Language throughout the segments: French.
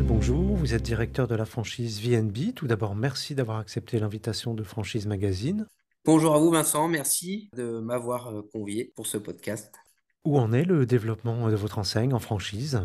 bonjour. Vous êtes directeur de la franchise VNB. Tout d'abord, merci d'avoir accepté l'invitation de Franchise Magazine. Bonjour à vous, Vincent. Merci de m'avoir euh, convié pour ce podcast. Où en est le développement de votre enseigne en franchise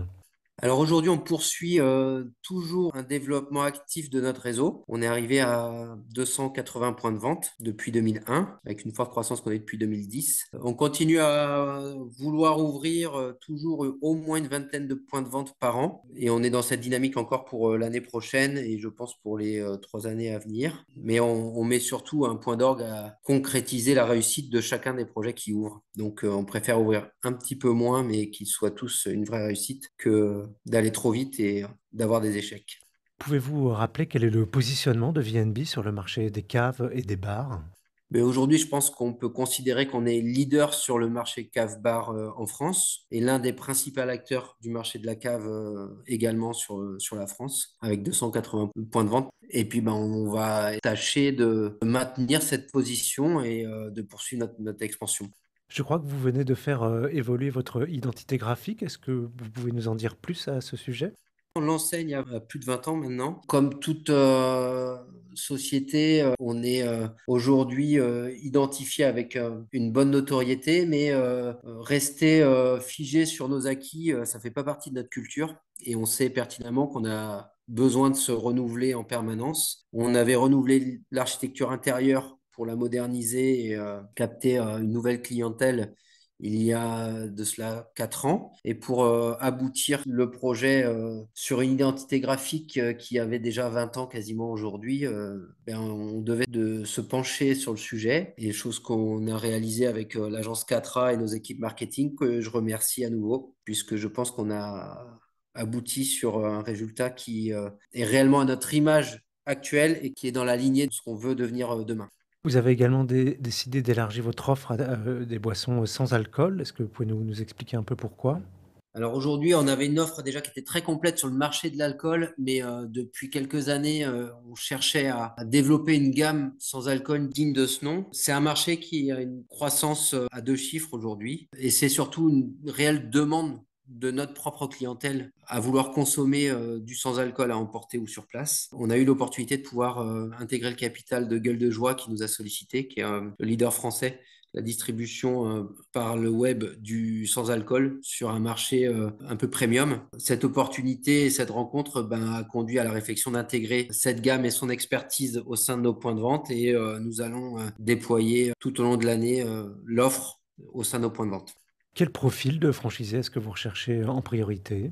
alors aujourd'hui, on poursuit euh, toujours un développement actif de notre réseau. On est arrivé à 280 points de vente depuis 2001, avec une forte croissance qu'on a depuis 2010. On continue à vouloir ouvrir euh, toujours au moins une vingtaine de points de vente par an. Et on est dans cette dynamique encore pour euh, l'année prochaine et je pense pour les trois années à venir. Mais on, on met surtout un point d'orgue à concrétiser la réussite de chacun des projets qui ouvrent. Donc on préfère ouvrir un petit peu moins, mais qu'ils soient tous une vraie réussite que d'aller trop vite et d'avoir des échecs. Pouvez-vous rappeler quel est le positionnement de VNB sur le marché des caves et des bars ben, Aujourd'hui, je pense qu'on peut considérer qu'on est leader sur le marché cave-bar euh, en France et l'un des principaux acteurs du marché de la cave euh, également sur, euh, sur la France, avec 280 points de vente. Et puis, ben, on va tâcher de maintenir cette position et de poursuivre notre, notre expansion. Je crois que vous venez de faire, euh, évoluer votre identité graphique. Est-ce que vous pouvez nous en dire plus à ce sujet? On l'enseigne y a plus de 20 ans maintenant. Comme toute, euh, société, euh, on est, aujourd'hui, identifié avec, une bonne notoriété, mais, rester, figé sur nos acquis, ça ça fait pas partie de notre culture et on sait pertinemment qu'on a besoin de se renouveler en permanence. On avait renouvelé l'architecture intérieure pour la moderniser et euh, capter euh, une nouvelle clientèle il y a de cela quatre ans, et pour euh, aboutir le projet sur une identité graphique qui avait déjà 20 ans quasiment aujourd'hui, ben, on devait de se pencher sur le sujet, et chose qu'on a réalisée avec l'agence 4A et nos équipes marketing, que je remercie à nouveau, puisque je pense qu'on a abouti sur un résultat qui est réellement à notre image actuelle et qui est dans la lignée de ce qu'on veut devenir demain. Vous avez également décidé d'élargir votre offre euh, des boissons euh, sans alcool. Est-ce que vous pouvez nous, expliquer un peu pourquoi Alors aujourd'hui, on avait une offre déjà qui était très complète sur le marché de l'alcool, mais euh, depuis quelques années, on cherchait à, développer une gamme sans alcool digne de ce nom. C'est un marché qui a une croissance à deux chiffres aujourd'hui, et c'est surtout une réelle demande de notre propre clientèle à vouloir consommer euh, du sans-alcool à emporter ou sur place. On a eu l'opportunité de pouvoir euh, intégrer le capital de Gueule de Joie qui nous a sollicité, qui est un euh, le leader français la distribution par le web du sans-alcool sur un marché un peu premium. Cette opportunité et cette rencontre ben, a conduit à la réflexion d'intégrer cette gamme et son expertise au sein de nos points de vente et nous allons déployer tout au long de l'année l'offre au sein de nos points de vente. Quel profil de franchisé est-ce que vous recherchez en priorité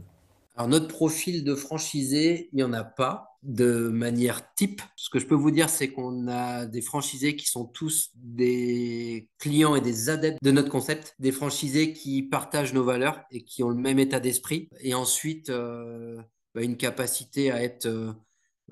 alors notre profil de franchisé, il n'y en a pas de manière type. Ce que je peux vous dire, c'est qu'on a des franchisés qui sont tous des clients et des adeptes de notre concept, des franchisés qui partagent nos valeurs et qui ont le même état d'esprit, et ensuite euh, bah, une capacité à être euh,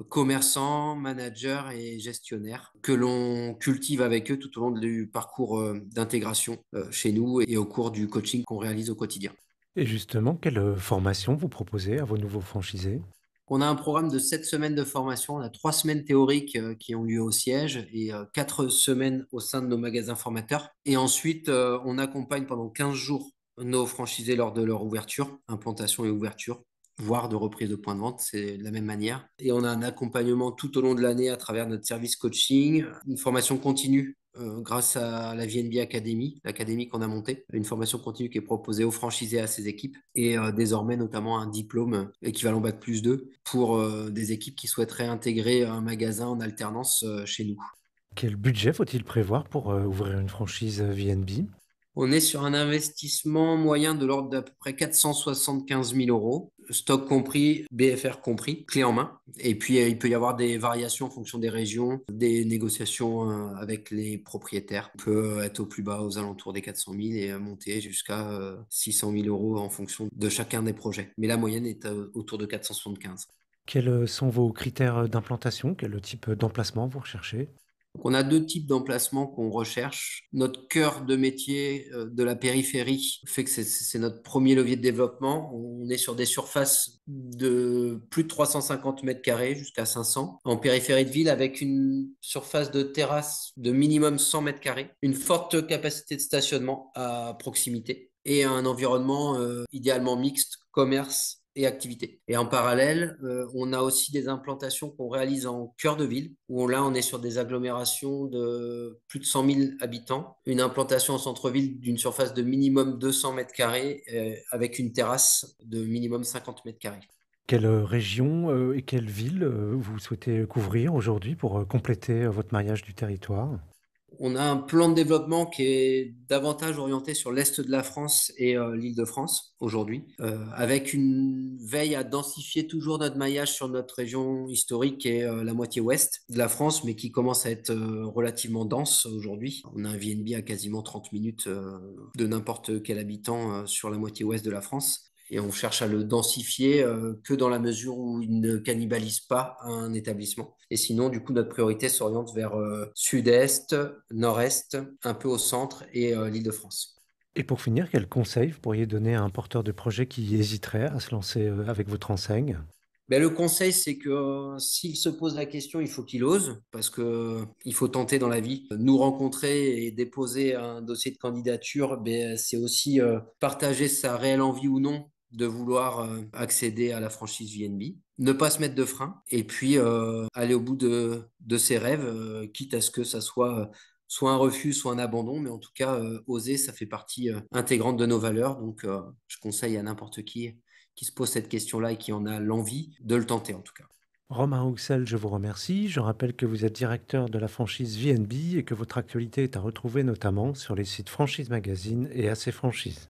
commerçants, managers et gestionnaires que l'on cultive avec eux tout au long du parcours euh, d'intégration euh, chez nous et au cours du coaching qu'on réalise au quotidien. Et justement, quelle euh, formation vous proposez à vos nouveaux franchisés on a un programme de sept semaines de formation. On a trois semaines théoriques qui ont lieu au siège et quatre semaines au sein de nos magasins formateurs. Et ensuite, on accompagne pendant 15 jours nos franchisés lors de leur ouverture, implantation et ouverture, voire de reprise de points de vente, c'est de la même manière. Et on a un accompagnement tout au long de l'année à travers notre service coaching, une formation continue euh, grâce à la VNB Academy, l'académie qu'on a montée, une formation continue qui est proposée aux franchisés à ses équipes et euh, désormais notamment un diplôme euh, équivalent Bac plus 2 pour des équipes qui souhaiteraient intégrer un magasin en alternance chez nous. Quel budget faut-il prévoir pour ouvrir une franchise VNB on est sur un investissement moyen de l'ordre d'à peu près 475 000 euros, stock compris, BFR compris, clé en main. Et puis, euh, il peut y avoir des variations en fonction des régions, des négociations euh, avec les propriétaires. On peut euh, être au plus bas aux alentours des 400 000 et monter jusqu'à 600 000 euros en fonction de chacun des projets. Mais la moyenne est autour de 475. Quels sont vos critères d'implantation Quel type d'emplacement vous recherchez donc on a deux types d'emplacements qu'on recherche. Notre cœur de métier euh, de la périphérie fait que c'est notre premier levier de développement. On est sur des surfaces de plus de 350 mètres carrés jusqu'à 500 en périphérie de ville avec une surface de terrasse de minimum 100 mètres carrés, une forte capacité de stationnement à proximité et un environnement euh, idéalement mixte, commerce, et Et en parallèle, euh, on a aussi des implantations qu'on réalise en cœur de ville, où là, on est sur des agglomérations de plus de 100 000 habitants, une implantation en centre-ville d'une surface de minimum 200 mètres carrés, euh, avec une terrasse de minimum 50 mètres carrés. Quelle euh, région et quelle ville vous souhaitez couvrir aujourd'hui pour compléter votre mariage du territoire on a un plan de développement qui est davantage orienté sur l'Est de la France et euh, l'île de France aujourd'hui, euh, avec une veille à densifier toujours notre maillage sur notre région historique et euh, la moitié ouest de la France, mais qui commence à être relativement dense aujourd'hui. On a un VNB à quasiment 30 minutes de n'importe quel habitant sur la moitié ouest de la France et on cherche à le densifier euh, que dans la mesure où il ne cannibalise pas un établissement. Et sinon, du coup, notre priorité s'oriente vers euh, sud-est, nord-est, un peu au centre et euh, l'île de France. Et pour finir, quel conseil vous pourriez donner à un porteur de projet qui hésiterait à se lancer avec votre enseigne ben, le conseil, c'est que s'il se pose la question, il faut qu'il ose, parce qu'il faut tenter dans la vie. Nous rencontrer et déposer un dossier de candidature, ben, c'est aussi partager sa réelle envie ou non de vouloir euh, accéder à la franchise VNB, ne pas se mettre de frein et puis euh, aller au bout de, ses rêves, euh, quitte à ce que ça soit soit un refus, soit un abandon, mais en tout cas, oser, ça fait partie intégrante de nos valeurs. Donc, je conseille à n'importe qui qui se pose cette question-là et qui en a l'envie de le tenter en tout cas. Romain Houxel, je vous remercie. Je rappelle que vous êtes directeur de la franchise VNB et que votre actualité est à retrouver notamment sur les sites Franchise Magazine et AC Franchise.